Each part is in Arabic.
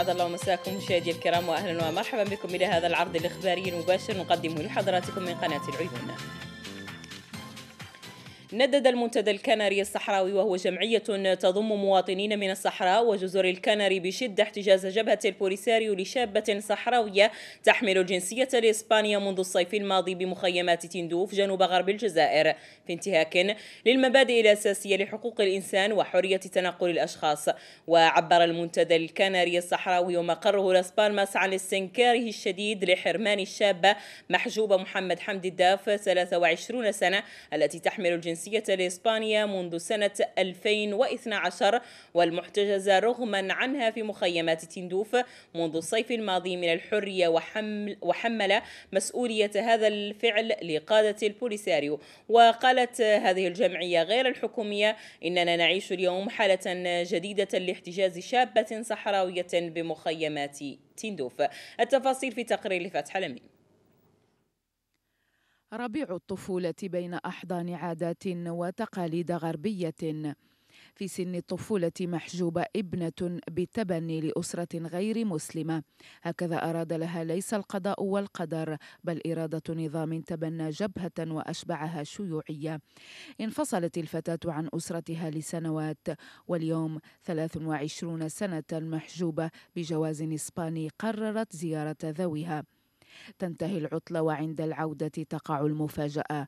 أسعد الله مساكم مشاهدي الكرام وأهلا ومرحبا بكم إلى هذا العرض الإخباري المباشر نقدمه لحضراتكم من قناة العيون ندد المنتدى الكناري الصحراوي وهو جمعية تضم مواطنين من الصحراء وجزر الكناري بشدة احتجاز جبهة البوليساريو لشابة صحراوية تحمل الجنسية الإسبانية منذ الصيف الماضي بمخيمات تندوف جنوب غرب الجزائر في انتهاك للمبادئ الأساسية لحقوق الإنسان وحرية تنقل الأشخاص وعبر المنتدى الكناري الصحراوي ومقره لاس عن استنكاره الشديد لحرمان الشابة محجوبة محمد حمدي الداف 23 سنة التي تحمل الجنسية الجنسية لإسبانيا منذ سنة 2012 والمحتجزة رغما عنها في مخيمات تندوف منذ الصيف الماضي من الحرية وحمل, وحمل مسؤولية هذا الفعل لقادة البوليساريو وقالت هذه الجمعية غير الحكومية إننا نعيش اليوم حالة جديدة لاحتجاز شابة صحراوية بمخيمات تندوف التفاصيل في تقرير لفتح لمين ربيع الطفولة بين أحضان عادات وتقاليد غربية في سن الطفولة محجوبة ابنة بالتبني لأسرة غير مسلمة هكذا أراد لها ليس القضاء والقدر بل إرادة نظام تبنى جبهة وأشبعها شيوعية انفصلت الفتاة عن أسرتها لسنوات واليوم 23 سنة محجوبة بجواز إسباني قررت زيارة ذويها تنتهي العطلة وعند العودة تقع المفاجأة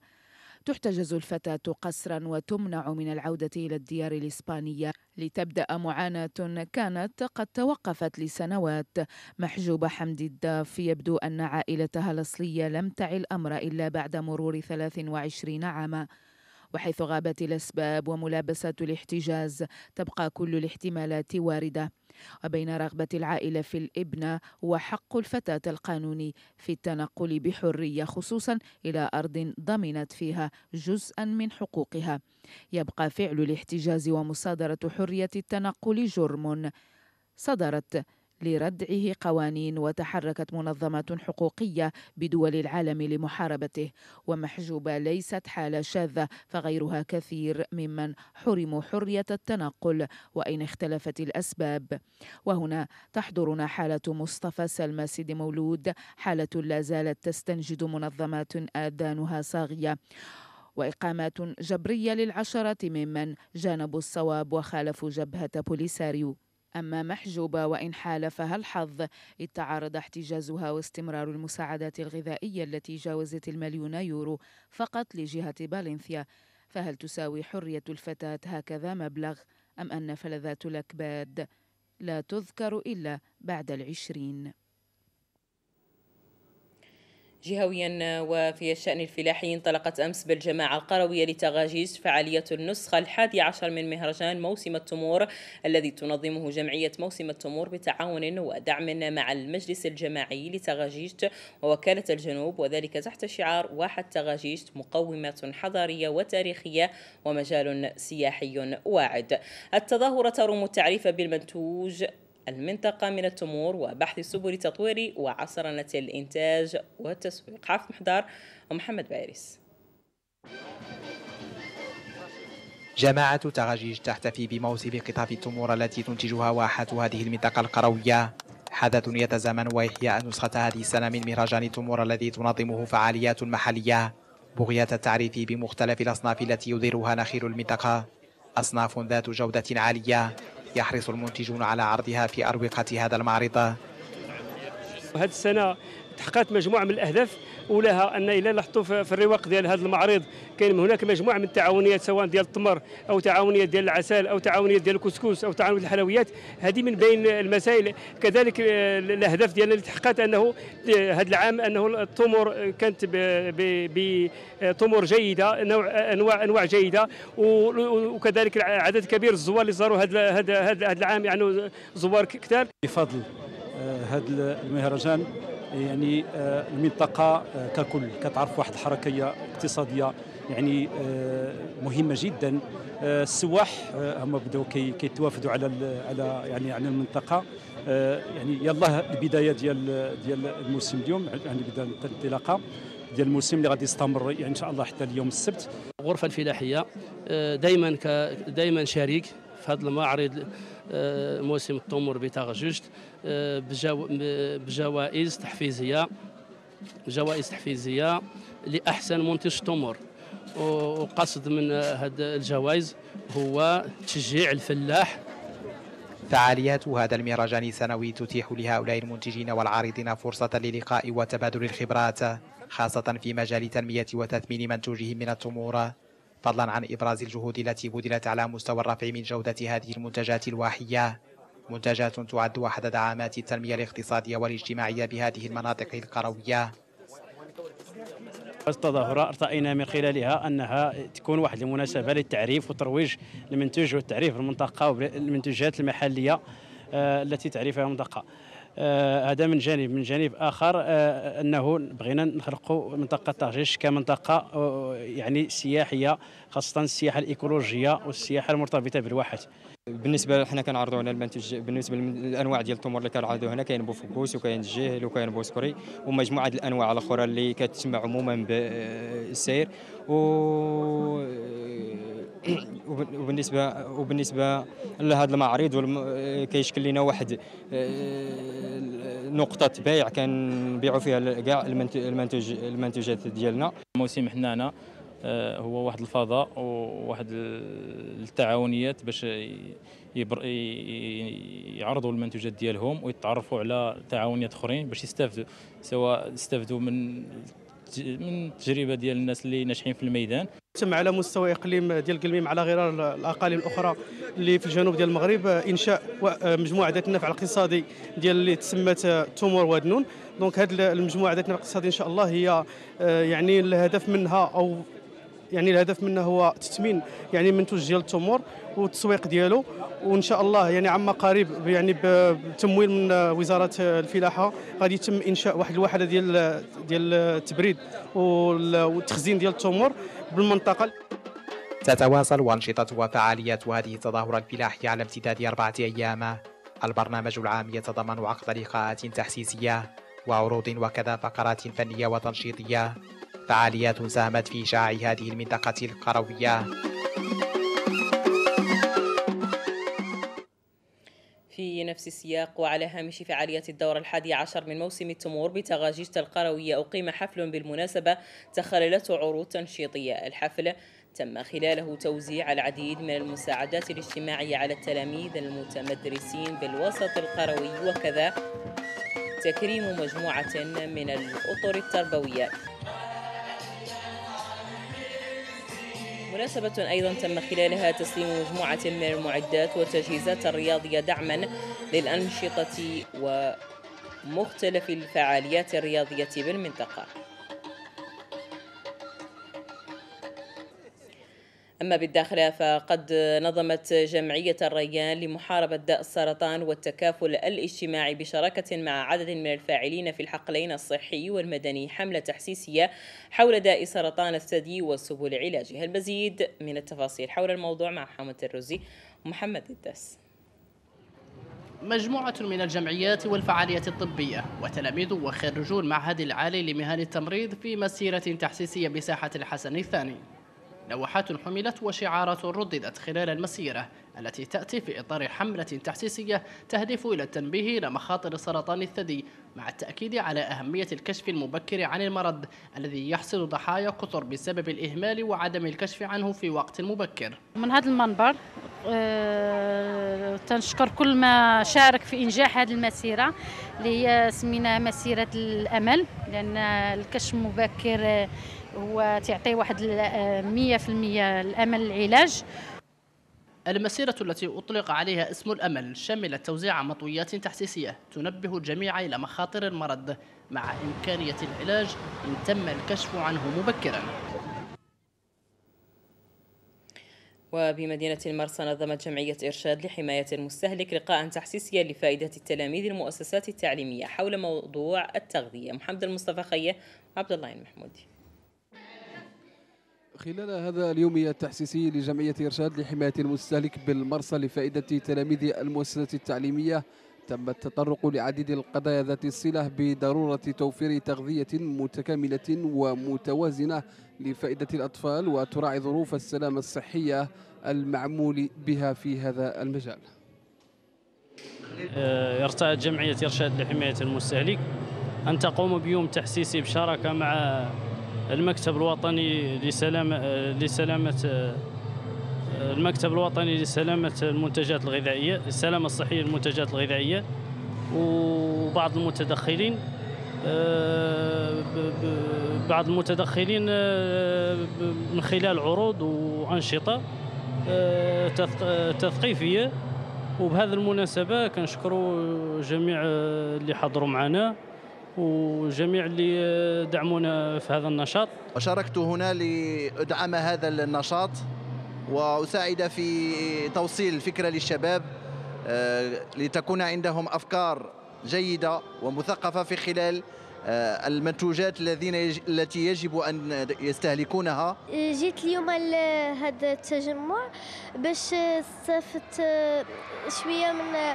تحتجز الفتاة قسرا وتمنع من العودة إلى الديار الإسبانية لتبدأ معاناة كانت قد توقفت لسنوات محجوبة حمد الداف يبدو أن عائلتها الأصلية لم تعي الأمر إلا بعد مرور 23 عاما وحيث غابت الأسباب وملابسات الاحتجاز تبقى كل الاحتمالات واردة وبين رغبة العائلة في الابنة وحق الفتاة القانوني في التنقل بحرية خصوصا إلى أرض ضمنت فيها جزءا من حقوقها يبقى فعل الاحتجاز ومصادرة حرية التنقل جرم صدرت لردعه قوانين وتحركت منظمات حقوقية بدول العالم لمحاربته ومحجوبة ليست حالة شاذة فغيرها كثير ممن حرموا حرية التنقل وإن اختلفت الأسباب وهنا تحضرنا حالة مصطفى سلمى سيد مولود حالة لا زالت تستنجد منظمات آذانها صاغية وإقامات جبرية للعشرة ممن جانبوا الصواب وخالفوا جبهة بوليساريو أما محجوبة وإن حالفها الحظ إذ تعارض احتجازها واستمرار المساعدات الغذائية التي جاوزت المليون يورو فقط لجهة بالنثيا فهل تساوي حرية الفتاة هكذا مبلغ أم أن فلذات الأكباد لا تذكر إلا بعد العشرين جهويا وفي الشأن الفلاحي انطلقت أمس بالجماعة القروية لتغاجيز فعالية النسخة الحادي عشر من مهرجان موسم التمور الذي تنظمه جمعية موسم التمور بتعاون ودعم مع المجلس الجماعي لتغاجيشت ووكالة الجنوب وذلك تحت شعار واحد تغاجيشت مقومة حضارية وتاريخية ومجال سياحي واعد التظاهرة ترم التعريف بالمنتوج المنطقة من التمور وبحث سبل تطوير وعصرنة الإنتاج والتسويق حافظ محضار ومحمد باريس جماعة تغاجيج تحتفي بموسم قطاف التمور التي تنتجها واحة هذه المنطقة القروية حدث يتزامن وإحياء نسخة هذه السنة من مهرجان التمور الذي تنظمه فعاليات محلية بغية التعريف بمختلف الأصناف التي يديرها نخيل المنطقة أصناف ذات جودة عالية يحرص المنتجون على عرضها في أروقة هذا المعرض وهذه السنة تحققت مجموعة من الأهداف اولاها ان الا لاحظتوا في الرواق ديال هذا المعرض كاين هناك مجموعه من التعاونيات سواء ديال التمر او تعاونيات ديال العسل او تعاونيات ديال الكسكس او تعاونيات الحلويات هذه من بين المسائل كذلك آه، الاهداف ديالنا اللي تحققت انه آه، هذا العام انه التمر كانت بتمر جيده نوع انواع انواع جيده وكذلك عدد كبير الزوار اللي زاروا هذا هذا هذا العام يعني زوار كثار بفضل آه، هذا المهرجان يعني آه، المنطقة آه، ككل كتعرف واحد الحركة اقتصادية يعني آه، مهمة جدا السواح هما بداو كيتوافدوا على على يعني على المنطقة يعني يلاه البداية ديال ديال الموسم اليوم يعني بدا الانطلاقة ديال الموسم اللي غادي يستمر يعني ان شاء الله حتى اليوم السبت الغرفة الفلاحية دائما دائما شريك في هذا المعرض آه، موسم التمر بتاغجوجت آه، بجوائز تحفيزيه جوائز تحفيزيه لاحسن منتج تمر وقصد من هذه الجوائز هو تشجيع الفلاح فعاليات هذا المهرجان السنوي تتيح لهؤلاء المنتجين والعارضين فرصة للقاء وتبادل الخبرات خاصة في مجال تنمية وتثمين منتوجهم من التمور فضلا عن إبراز الجهود التي بذلت على مستوى الرفع من جودة هذه المنتجات الواحية منتجات تعد أحد دعامات التنمية الاقتصادية والاجتماعية بهذه المناطق القروية التظاهرة ارتأينا من خلالها أنها تكون واحد المناسبة للتعريف وترويج المنتج والتعريف المنطقة والمنتجات المحلية آه، التي تعرفها المنطقة آه، هذا من جانب من جانب اخر آه، انه بغينا نخلقوا منطقه طرجيش كمنطقه يعني سياحيه خاصه السياحه الايكولوجيه والسياحه المرتبطه بالواحات بالنسبه حنا كنعرضوا هنا المنتج بالنسبه للانواع ديال التمور اللي كنعرضوا هنا كاين بوفكوس وكاين الجهل وكاين بوسكري ومجموعه الانواع الاخرى اللي كتسمى عموما بالسير و وبالنسبه وبالنسبه لهذا المعرض كيشكل لنا واحد آه، نقطه بيع كنبيعوا فيها كاع المنتج المنتوجات ديالنا موسم حنانه آه، هو واحد الفضاء وواحد التعاونيات باش يعرضوا المنتوجات ديالهم ويتعرفوا على تعاونيات اخرين باش يستافدوا سواء استافدوا من من التجربه ديال الناس اللي ناجحين في الميدان تم على مستوى اقليم ديال قلميم على غرار الاقاليم الاخرى اللي في الجنوب ديال المغرب آه، انشاء آه، مجموعه ذات النفع الاقتصادي ديال اللي تسمت تومور واد نون دونك هذه المجموعه ذات النفع الاقتصادي ان شاء الله هي يعني الهدف منها او يعني الهدف منه هو تثمين يعني منتوج ديال التمور والتسويق ديالو وان شاء الله يعني عما قريب يعني بتمويل من وزاره الفلاحه غادي يتم انشاء واحد الوحده ديال ديال التبريد والتخزين ديال التمور بالمنطقه تتواصل أنشطة وفعاليات هذه التظاهرة الفلاحية على امتداد أربعة أيام البرنامج العام يتضمن عقد لقاءات تحسيسية وعروض وكذا فقرات فنية وتنشيطية فعاليات ساهمت في إشعاع هذه المنطقة القروية في نفس السياق وعلى هامش فعاليات الدورة الحادي عشر من موسم التمور بتغاجيشة القروية أقيم حفل بالمناسبة تخللته عروض تنشيطية الحفل تم خلاله توزيع العديد من المساعدات الاجتماعية على التلاميذ المتمدرسين بالوسط القروي وكذا تكريم مجموعة من الأطر التربوية مناسبة أيضا تم خلالها تسليم مجموعة من المعدات والتجهيزات الرياضية دعما للأنشطة ومختلف الفعاليات الرياضية بالمنطقة أما بالداخل فقد نظمت جمعية الريان لمحاربة داء السرطان والتكافل الاجتماعي بشراكة مع عدد من الفاعلين في الحقلين الصحي والمدني حملة تحسيسية حول داء سرطان الثدي وسبل علاجها المزيد من التفاصيل حول الموضوع مع محمد الرزي ومحمد الدس مجموعة من الجمعيات والفعاليات الطبية وتلاميذ وخريجو المعهد العالي لمهن التمريض في مسيرة تحسيسية بساحة الحسن الثاني لوحات حملت وشعارات رددت خلال المسيرة التي تأتي في إطار حملة تحسيسية تهدف إلى التنبيه إلى مخاطر سرطان الثدي مع التأكيد على أهمية الكشف المبكر عن المرض الذي يحصل ضحايا قطر بسبب الإهمال وعدم الكشف عنه في وقت مبكر من هذا المنبر أه تنشكر كل ما شارك في إنجاح هذه المسيرة اللي هي سميناها مسيرة الأمل لأن الكشف المبكر هو تيعطي واحد 100% آه، الامل العلاج المسيرة التي أطلق عليها اسم الأمل شملت توزيع مطويات تحسيسية تنبه الجميع إلى مخاطر المرض مع إمكانية العلاج إن تم الكشف عنه مبكرا وبمدينة المرسى نظمت جمعية إرشاد لحماية المستهلك لقاء تحسيسيا لفائدة التلاميذ المؤسسات التعليمية حول موضوع التغذية محمد المصطفى خية عبد الله المحمودي خلال هذا اليوم التحسيسي لجمعية إرشاد لحماية المستهلك بالمرصى لفائدة تلاميذ المؤسسة التعليمية تم التطرق لعديد القضايا ذات الصلة بضرورة توفير تغذية متكاملة ومتوازنة لفائدة الأطفال وتراعي ظروف السلامة الصحية المعمول بها في هذا المجال آه، ارتأت جمعية إرشاد لحماية المستهلك أن تقوم بيوم تحسيسي بشراكة مع المكتب الوطني لسلامة لسلامة المكتب الوطني لسلامة المنتجات الغذائية السلامة الصحية للمنتجات الغذائية وبعض المتدخلين آه، بعض المتدخلين آه، من خلال عروض وأنشطة آه، تثقيفية وبهذه المناسبة كنشكروا جميع اللي حضروا معنا وجميع اللي دعمونا في هذا النشاط وشاركت هنا لأدعم هذا النشاط وأساعد في توصيل الفكرة للشباب آه، لتكون عندهم أفكار جيدة ومثقفة في خلال آه، المنتوجات الذين يج... التي يجب ان يستهلكونها جيت اليوم لهذا التجمع باش استفدت آه، شويه من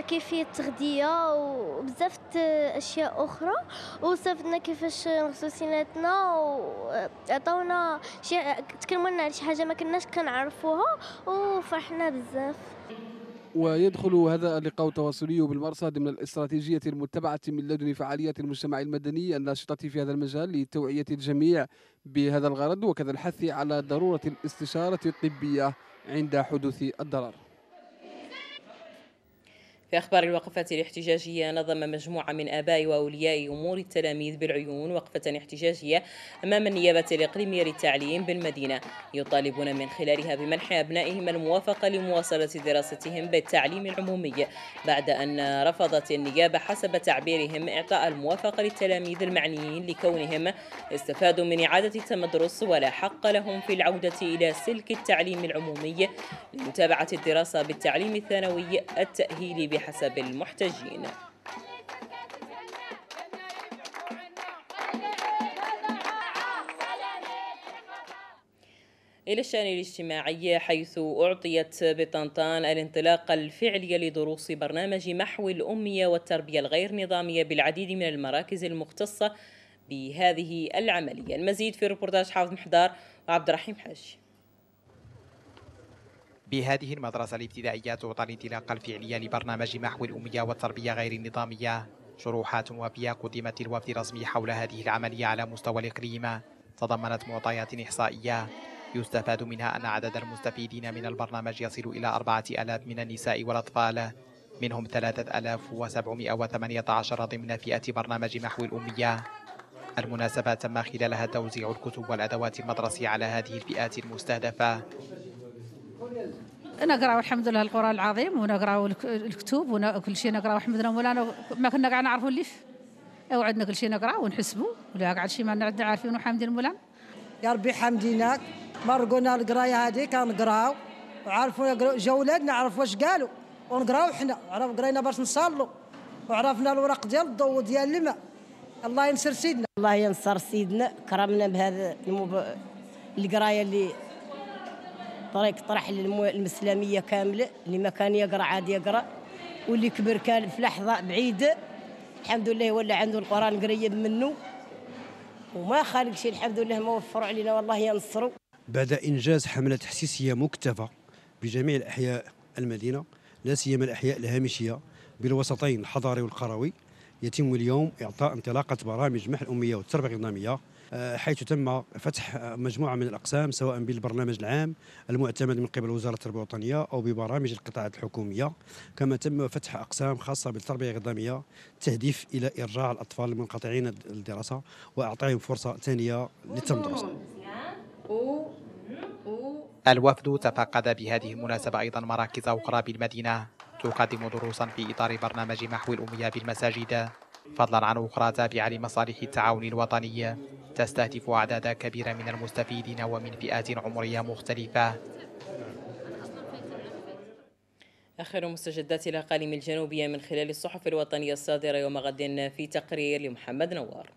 كيفيه التغذيه وبزاف اشياء اخرى وصفنا كيفاش نغسلوا سيناتنا شي تكلموا على شي حاجه ما كناش كنعرفوها وفرحنا بزاف ويدخل هذا اللقاء التواصلي بالمرصد ضمن الاستراتيجية المتبعة من لدن فعالية المجتمع المدني الناشطة في هذا المجال لتوعية الجميع بهذا الغرض وكذا الحث على ضرورة الاستشارة الطبية عند حدوث الضرر في أخبار الوقفة الاحتجاجية نظم مجموعة من آباء وأولياء أمور التلاميذ بالعيون وقفة احتجاجية أمام النيابة الإقليمية للتعليم بالمدينة يطالبون من خلالها بمنح أبنائهم الموافقة لمواصلة دراستهم بالتعليم العمومي بعد أن رفضت النيابة حسب تعبيرهم إعطاء الموافقة للتلاميذ المعنيين لكونهم استفادوا من إعادة التمدرس ولا حق لهم في العودة إلى سلك التعليم العمومي لمتابعة الدراسة بالتعليم الثانوي التأهيلي بحسب المحتجين إلى الشأن الاجتماعي حيث أعطيت بطنطان الانطلاقة الفعلية لدروس برنامج محو الأمية والتربية الغير نظامية بالعديد من المراكز المختصة بهذه العملية المزيد في ريبورتاج حافظ محضار وعبد الرحيم حاج بهذه المدرسة الابتدائية تعطى الانطلاقة الفعلية لبرنامج محو الأمية والتربية غير النظامية شروحات وافية قدمت للوفد الرسمي حول هذه العملية على مستوى الإقليم تضمنت معطيات إحصائية يستفاد منها أن عدد المستفيدين من البرنامج يصل إلى 4000 من النساء والأطفال منهم 3718 ضمن فئة برنامج محو الأمية المناسبة تم خلالها توزيع الكتب والأدوات المدرسية على هذه الفئات المستهدفة نقراو الحمد لله القران العظيم ونقراو الكتب وكل شيء نقراو الحمد لله مولانا ما كنا كاع نعرفوا اللي اوعدنا كل شيء نقراو ونحسبوا ولا قاعد شي ما نعد عارفين وحامدين المولان يا ربي حامدينك مرقونا القرايه هذه كنقراو وعرفوا جا ولادنا عرفوا واش قالوا ونقراو حنا عرف قرينا باش نصلوا وعرفنا الوراق ديال الضوء وديال الماء الله ينصر سيدنا الله ينصر سيدنا كرمنا بهذا المب... القرايه اللي طريق طرح للمسلميه كامله اللي ما كان يقرا عاد يقرا واللي كبر كان في لحظه بعيده الحمد لله ولا عنده القران قريب منه وما خالق شيء الحمد لله ما وفروا علينا والله ينصروا بعد انجاز حمله تحسيسيه مكتفى بجميع الاحياء المدينه لا سيما الاحياء الهامشيه بالوسطين الحضاري والقروي يتم اليوم اعطاء انطلاقه برامج محل الاميه والتربيه النظاميه آه، حيث تم فتح مجموعة من الأقسام سواء بالبرنامج العام المعتمد من قبل وزارة التربية الوطنية أو ببرامج القطاعات الحكومية كما تم فتح أقسام خاصة بالتربية الغذائيه تهدف إلى إرجاع الأطفال المنقطعين الدراسة وإعطائهم فرصة ثانية للتمدرس الوفد تفقد بهذه المناسبة أيضا مراكز أخرى بالمدينة تقدم دروسا في إطار برنامج محو الأمية بالمساجد فضلا عن أخرى تابعة لمصالح التعاون الوطني تستهدف أعدادا كبيرة من المستفيدين ومن فئات عمرية مختلفة آخر مستجدات الأقاليم الجنوبية من خلال الصحف الوطنية الصادرة يوم غد في تقرير لمحمد نوار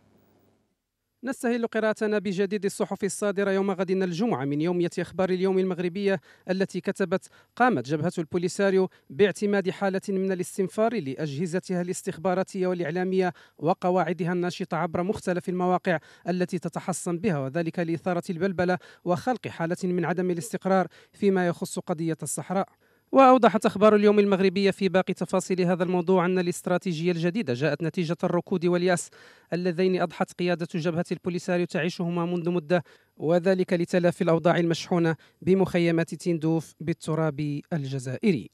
نستهل قراءتنا بجديد الصحف الصادرة يوم غد الجمعة من يومية أخبار اليوم المغربية التي كتبت قامت جبهة البوليساريو باعتماد حالة من الاستنفار لأجهزتها الاستخباراتية والإعلامية وقواعدها الناشطة عبر مختلف المواقع التي تتحصن بها وذلك لإثارة البلبلة وخلق حالة من عدم الاستقرار فيما يخص قضية الصحراء وأوضحت أخبار اليوم المغربية في باقي تفاصيل هذا الموضوع أن الاستراتيجية الجديدة جاءت نتيجة الركود واليأس اللذين أضحت قيادة جبهة البوليساريو تعيشهما منذ مدة وذلك لتلافي الأوضاع المشحونة بمخيمات تندوف بالتراب الجزائري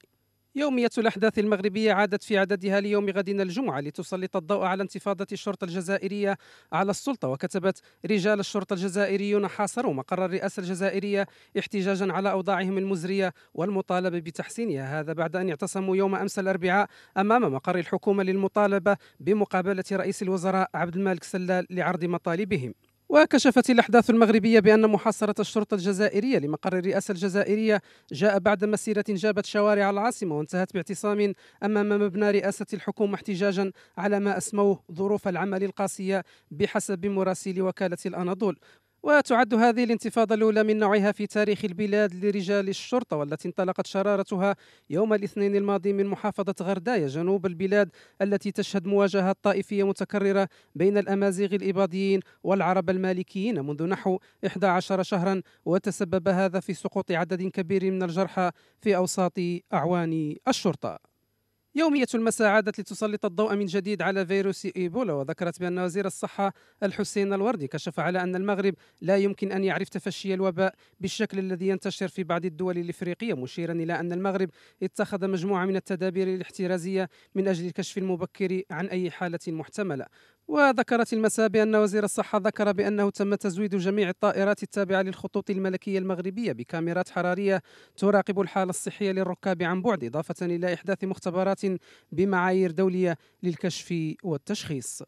يومية الأحداث المغربية عادت في عددها ليوم غدنا الجمعة لتسلط الضوء على انتفاضة الشرطة الجزائرية على السلطة وكتبت رجال الشرطة الجزائريون حاصروا مقر الرئاسة الجزائرية احتجاجا على أوضاعهم المزرية والمطالبة بتحسينها هذا بعد أن اعتصموا يوم أمس الأربعاء أمام مقر الحكومة للمطالبة بمقابلة رئيس الوزراء عبد المالك سلال لعرض مطالبهم وكشفت الأحداث المغربية بأن محاصرة الشرطة الجزائرية لمقر الرئاسة الجزائرية جاء بعد مسيرة جابت شوارع العاصمة وانتهت باعتصام أمام مبنى رئاسة الحكومة احتجاجا على ما أسموه ظروف العمل القاسية بحسب مراسل وكالة الأناضول وتعد هذه الانتفاضة الأولى من نوعها في تاريخ البلاد لرجال الشرطة والتي انطلقت شرارتها يوم الاثنين الماضي من محافظة غردايا جنوب البلاد التي تشهد مواجهة طائفية متكررة بين الأمازيغ الإباضيين والعرب المالكيين منذ نحو 11 شهرا وتسبب هذا في سقوط عدد كبير من الجرحى في أوساط أعوان الشرطة يومية المساعدة لتسلط الضوء من جديد على فيروس إيبولا وذكرت بأن وزير الصحة الحسين الوردي كشف على أن المغرب لا يمكن أن يعرف تفشي الوباء بالشكل الذي ينتشر في بعض الدول الإفريقية مشيرا إلى أن المغرب اتخذ مجموعة من التدابير الاحترازية من أجل الكشف المبكر عن أي حالة محتملة وذكرت المساء بأن وزير الصحة ذكر بأنه تم تزويد جميع الطائرات التابعة للخطوط الملكية المغربية بكاميرات حرارية تراقب الحالة الصحية للركاب عن بعد إضافة إلى إحداث مختبرات بمعايير دولية للكشف والتشخيص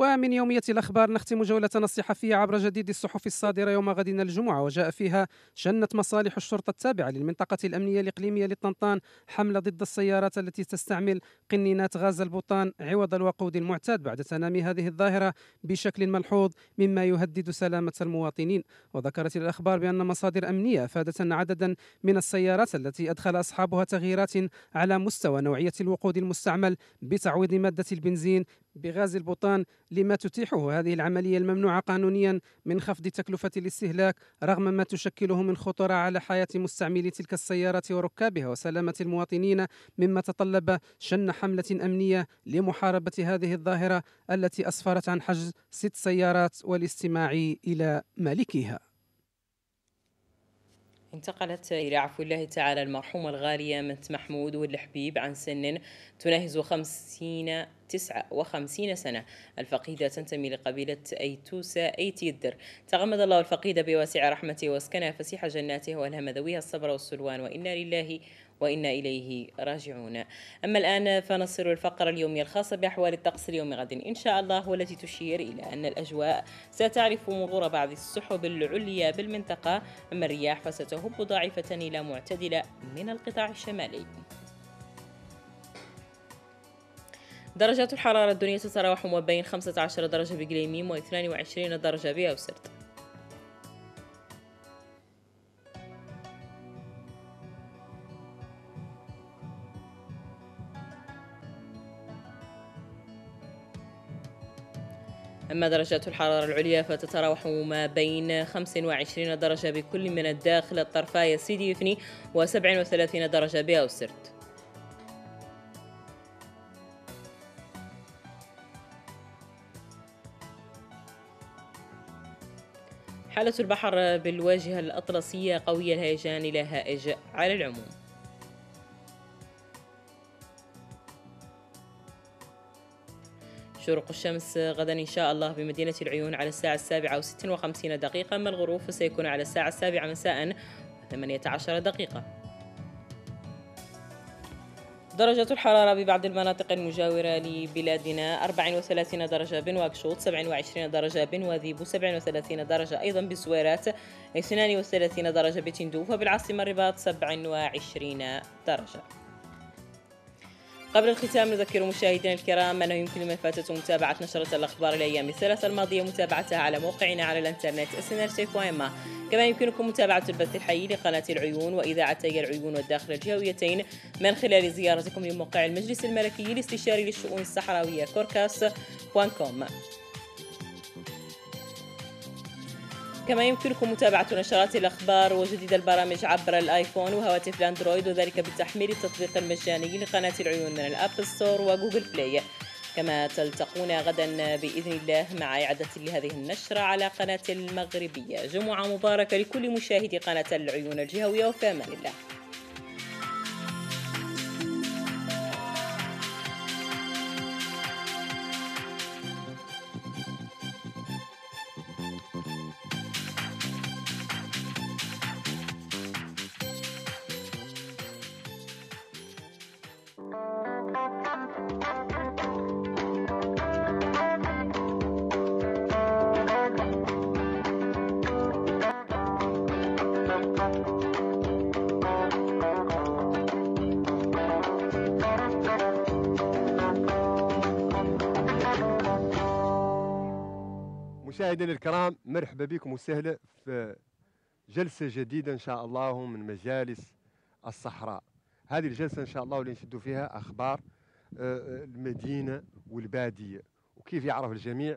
ومن يومية الأخبار نختم جولتنا الصحفية عبر جديد الصحف الصادرة يوم غد الجمعة وجاء فيها شنت مصالح الشرطة التابعة للمنطقة الأمنية الإقليمية للطنطان حملة ضد السيارات التي تستعمل قنينات غاز البوطان عوض الوقود المعتاد بعد تنامي هذه الظاهرة بشكل ملحوظ مما يهدد سلامة المواطنين وذكرت الأخبار بأن مصادر أمنية أفادت أن عددا من السيارات التي أدخل أصحابها تغييرات على مستوى نوعية الوقود المستعمل بتعويض مادة البنزين بغاز البوطان لما تتيحه هذه العملية الممنوعة قانونيا من خفض تكلفة الاستهلاك رغم ما تشكله من خطر على حياة مستعملي تلك السيارات وركابها وسلامة المواطنين مما تطلب شن حملة أمنية لمحاربة هذه الظاهرة التي أسفرت عن حجز ست سيارات والاستماع إلى مالكها انتقلت إلى عفو الله تعالى المرحومة الغالية مت محمود والحبيب عن سن تناهز خمسين تسعة وخمسين سنة الفقيدة تنتمي لقبيلة أيتوسة أيتيدر تغمد الله الفقيدة بواسع رحمته واسكنها فسيح جناته وألهم ذويها الصبر والسلوان وإنا لله وإنا إليه راجعون أما الآن فنصل الفقرة اليومية الخاصة بأحوال الطقس اليوم غد إن شاء الله والتي تشير إلى أن الأجواء ستعرف مرور بعض السحب العليا بالمنطقة أما الرياح فستهب ضعيفة إلى معتدلة من القطاع الشمالي درجات الحرارة الدنيا تتراوح ما بين 15 درجة بجليميم و 22 درجة بأوسرت أما درجات الحرارة العليا فتتراوح ما بين 25 درجة بكل من الداخل الطرفاية سيدي يفني و37 درجة بأوسرت حالة البحر بالواجهة الأطلسية قوية الهيجان إلى هائج على العموم شروق الشمس غدا إن شاء الله بمدينة العيون على الساعة السابعة وستة وخمسين دقيقة أما الغروب فسيكون على الساعة السابعة مساء وثمانية عشر دقيقة درجة الحرارة ببعض المناطق المجاورة لبلادنا 34 درجة بنواكشوط 27 درجة بنواذيب 37 درجة أيضا بسويرات 32 درجة بتندوف وبالعاصمة الرباط 27 درجة قبل الختام نذكر مشاهدينا الكرام أنه يمكن من فاتته متابعة نشرة الأخبار الأيام الثلاثة الماضية متابعتها على موقعنا على الإنترنت snrc.ma كما يمكنكم متابعة البث الحي لقناة العيون وإذاعتي العيون والداخل الجهويتين من خلال زيارتكم لموقع المجلس الملكي الاستشاري للشؤون الصحراوية كوركاس.com كما يمكنكم متابعة نشرات الأخبار وجديد البرامج عبر الآيفون وهواتف الأندرويد وذلك بتحميل التطبيق المجاني لقناة العيون من الأب ستور وجوجل بلاي كما تلتقون غدا بإذن الله مع إعادة لهذه النشرة على قناة المغربية جمعة مباركة لكل مشاهدي قناة العيون الجهوية وفي أمان الله مشاهدينا الكرام مرحبا بكم وسهلا في جلسة جديدة إن شاء الله من مجالس الصحراء هذه الجلسة إن شاء الله اللي نشدوا فيها أخبار آه، آه، المدينة والبادية وكيف يعرف الجميع